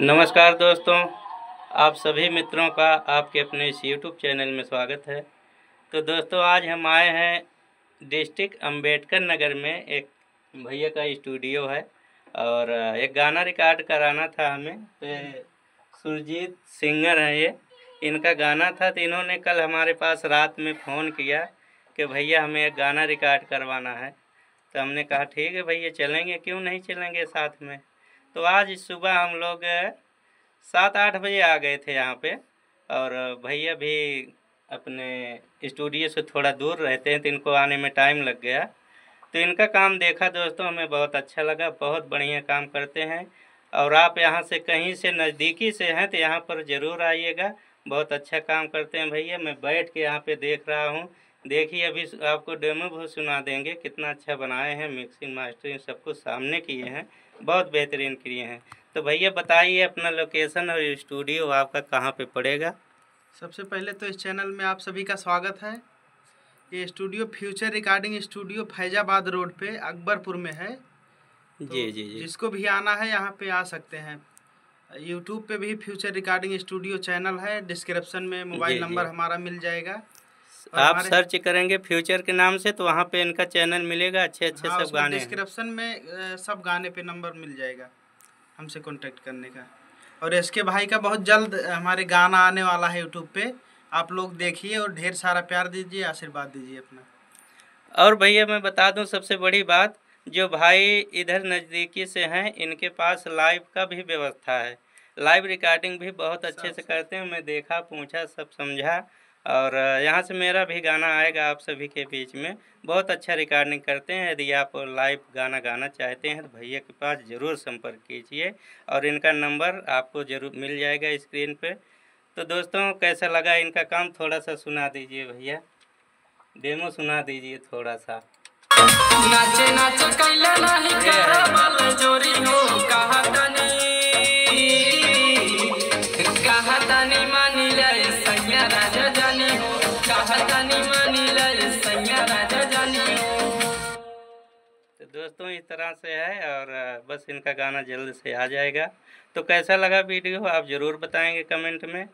नमस्कार दोस्तों आप सभी मित्रों का आपके अपने इस यूट्यूब चैनल में स्वागत है तो दोस्तों आज हम आए हैं डिस्ट्रिक्ट अंबेडकर नगर में एक भैया का स्टूडियो है और एक गाना रिकॉर्ड कराना था हमें तो सुरजीत सिंगर हैं ये इनका गाना था तो इन्होंने कल हमारे पास रात में फ़ोन किया कि भैया हमें एक गाना रिकॉर्ड करवाना है तो हमने कहा ठीक है भैया चलेंगे क्यों नहीं चलेंगे साथ में तो आज सुबह हम लोग सात आठ बजे आ गए थे यहाँ पे और भैया भी अपने स्टूडियो से थोड़ा दूर रहते हैं तो इनको आने में टाइम लग गया तो इनका काम देखा दोस्तों हमें बहुत अच्छा लगा बहुत बढ़िया काम करते हैं और आप यहाँ से कहीं से नज़दीकी से हैं तो यहाँ पर ज़रूर आइएगा बहुत अच्छा काम करते हैं भैया मैं बैठ के यहाँ पे देख रहा हूँ देखिए अभी आपको डेमो बहुत सुना देंगे कितना अच्छा बनाए हैं मिक्सिंग मास्टरिंग सब कुछ सामने किए हैं बहुत बेहतरीन किए हैं तो भैया बताइए अपना लोकेशन और स्टूडियो आपका कहाँ पे पड़ेगा सबसे पहले तो इस चैनल में आप सभी का स्वागत है ये studio future recording studio Faizabad road पे अकबरपुर में है तो जी जी जी जिसको भी आना है यहाँ पे आ सकते हैं यूट्यूब पे भी फ्यूचर रिकॉर्डिंग स्टूडियो चैनल है डिस्क्रिप्शन में मोबाइल नंबर हमारा मिल जाएगा आप सर्च करेंगे फ्यूचर के नाम से तो वहाँ पे इनका चैनल मिलेगा अच्छे अच्छे हाँ, सब गाने डिस्क्रिप्शन में सब गाने पे नंबर मिल जाएगा हमसे कांटेक्ट करने का और एस के भाई का बहुत जल्द हमारे गाना आने वाला है यूट्यूब पे आप लोग देखिए और ढेर सारा प्यार दीजिए आशीर्वाद दीजिए अपना और भैया मैं बता दूं सबसे बड़ी बात जो भाई इधर नज़दीकी से हैं इनके पास लाइव का भी व्यवस्था है लाइव रिकॉर्डिंग भी बहुत अच्छे से करते हैं मैं देखा पूछा सब समझा और यहाँ से मेरा भी गाना आएगा आप सभी के बीच में बहुत अच्छा रिकॉर्डिंग करते हैं यदि आप लाइव गाना गाना चाहते हैं तो भैया के पास ज़रूर संपर्क कीजिए और इनका नंबर आपको ज़रूर मिल जाएगा स्क्रीन पे तो दोस्तों कैसा लगा इनका काम थोड़ा सा सुना दीजिए भैया डेमो सुना दीजिए थोड़ा सा नाचे नाचे दोस्तों इस तरह से है और बस इनका गाना जल्द से आ जाएगा तो कैसा लगा वीडियो आप ज़रूर बताएंगे कमेंट में